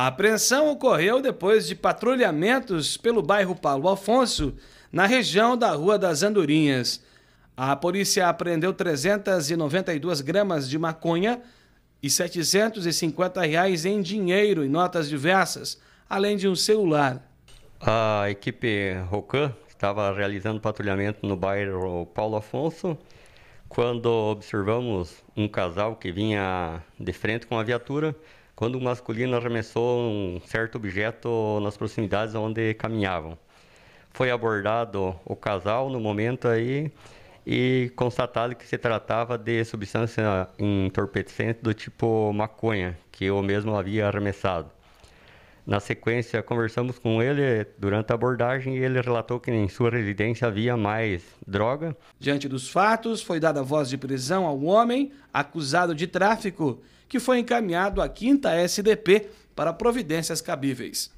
A apreensão ocorreu depois de patrulhamentos pelo bairro Paulo Afonso, na região da Rua das Andorinhas. A polícia apreendeu 392 gramas de maconha e R$ 750 reais em dinheiro e notas diversas, além de um celular. A equipe Rocan estava realizando patrulhamento no bairro Paulo Afonso quando observamos um casal que vinha de frente com a viatura quando o masculino arremessou um certo objeto nas proximidades onde caminhavam. Foi abordado o casal no momento aí e constatado que se tratava de substância entorpecente do tipo maconha, que o mesmo havia arremessado. Na sequência, conversamos com ele durante a abordagem e ele relatou que em sua residência havia mais droga. Diante dos fatos, foi dada voz de prisão ao homem acusado de tráfico, que foi encaminhado à 5 SDP para providências cabíveis.